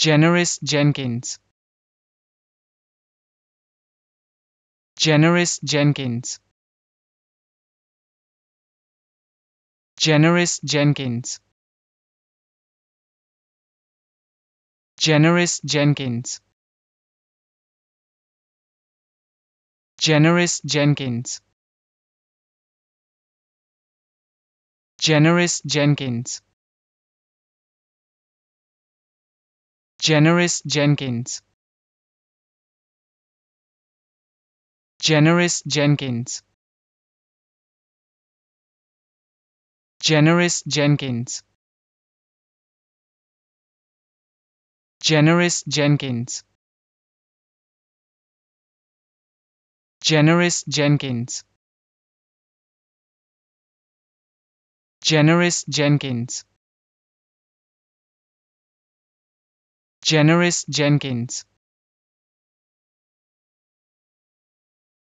Generous Jenkins Generous Jenkins Generous Jenkins Generous Jenkins Generous Jenkins Generous Jenkins Generous Jenkins Generous Jenkins Generous Jenkins Generous Jenkins Generous Jenkins Generous Jenkins Generous Jenkins